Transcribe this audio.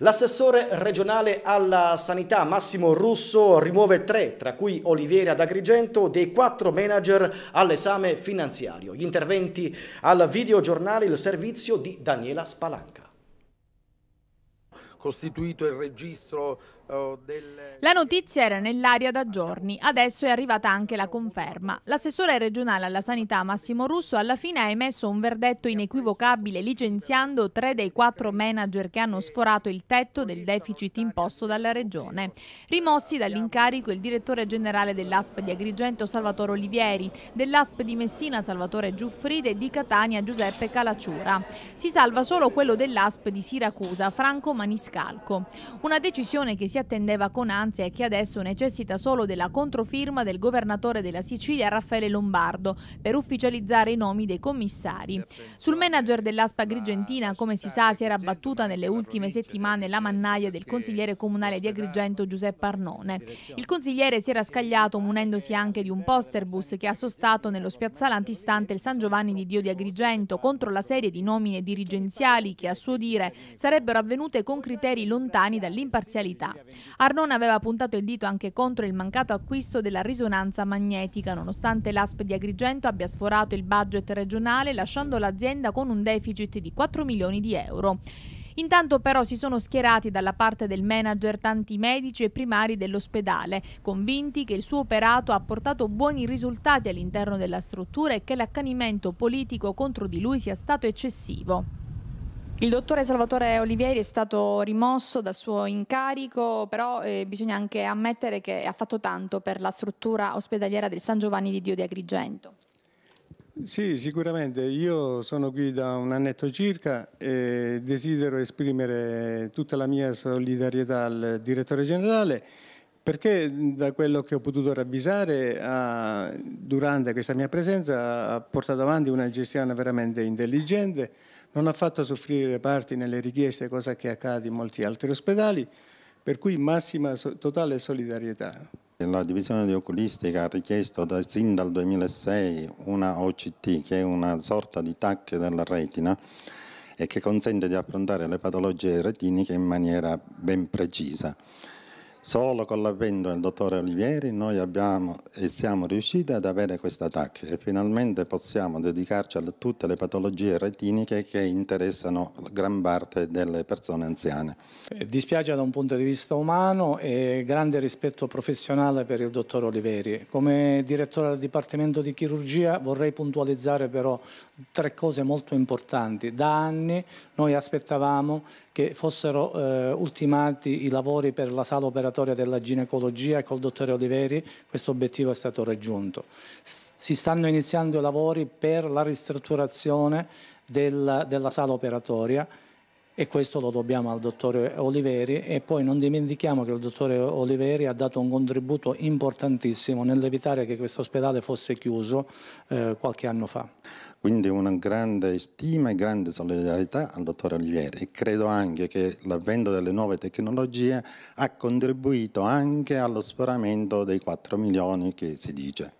L'assessore regionale alla sanità Massimo Russo rimuove tre, tra cui Oliviera d'Agrigento, dei quattro manager all'esame finanziario. Gli interventi al videogiornale Il Servizio di Daniela Spalanca costituito il registro uh, del... La notizia era nell'aria da giorni, adesso è arrivata anche la conferma. L'assessore regionale alla sanità Massimo Russo alla fine ha emesso un verdetto inequivocabile licenziando tre dei quattro manager che hanno sforato il tetto del deficit imposto dalla regione. Rimossi dall'incarico il direttore generale dell'ASP di Agrigento Salvatore Olivieri, dell'ASP di Messina Salvatore Giuffride e di Catania Giuseppe Calacciura. Si salva solo quello dell'ASP di Siracusa, Franco Maniscalco dall'iscalco. Una decisione che si attendeva con ansia e che adesso necessita solo della controfirma del governatore della Sicilia Raffaele Lombardo per ufficializzare i nomi dei commissari. Sul manager dell'Aspa Grigentina, come si sa, si era abbattuta nelle ultime settimane la mannaia del consigliere comunale di Agrigento Giuseppe Arnone. Il consigliere si era scagliato munendosi anche di un posterbus che ha sostato nello spiazzale antistante il San Giovanni di Dio di Agrigento contro la serie di nomine dirigenziali che a suo dire sarebbero avvenute con concretamente criteri lontani dall'imparzialità. Arnon aveva puntato il dito anche contro il mancato acquisto della risonanza magnetica, nonostante l'ASP di Agrigento abbia sforato il budget regionale lasciando l'azienda con un deficit di 4 milioni di euro. Intanto però si sono schierati dalla parte del manager tanti medici e primari dell'ospedale, convinti che il suo operato ha portato buoni risultati all'interno della struttura e che l'accanimento politico contro di lui sia stato eccessivo. Il dottore Salvatore Olivieri è stato rimosso dal suo incarico, però eh, bisogna anche ammettere che ha fatto tanto per la struttura ospedaliera del San Giovanni di Dio di Agrigento. Sì, sicuramente. Io sono qui da un annetto circa e desidero esprimere tutta la mia solidarietà al direttore generale perché da quello che ho potuto ravvisare ha, durante questa mia presenza ha portato avanti una gestione veramente intelligente non ha fatto soffrire le parti nelle richieste, cosa che accade in molti altri ospedali, per cui massima totale solidarietà. La divisione di oculistica ha richiesto da, sin dal 2006 una OCT, che è una sorta di TAC della retina, e che consente di affrontare le patologie retiniche in maniera ben precisa. Solo con l'avvento del dottore Olivieri noi abbiamo e siamo riusciti ad avere questa TAC e finalmente possiamo dedicarci a tutte le patologie retiniche che interessano gran parte delle persone anziane. Eh, dispiace da un punto di vista umano e grande rispetto professionale per il dottor Olivieri. Come direttore del Dipartimento di Chirurgia vorrei puntualizzare però tre cose molto importanti. Da anni noi aspettavamo che fossero eh, ultimati i lavori per la sala operatoria della ginecologia e col dottore Oliveri questo obiettivo è stato raggiunto. S si stanno iniziando i lavori per la ristrutturazione del, della sala operatoria e questo lo dobbiamo al dottore Oliveri e poi non dimentichiamo che il dottore Oliveri ha dato un contributo importantissimo nell'evitare che questo ospedale fosse chiuso eh, qualche anno fa. Quindi una grande stima e grande solidarietà al dottore Olivieri e credo anche che l'avvento delle nuove tecnologie ha contribuito anche allo sforamento dei 4 milioni che si dice.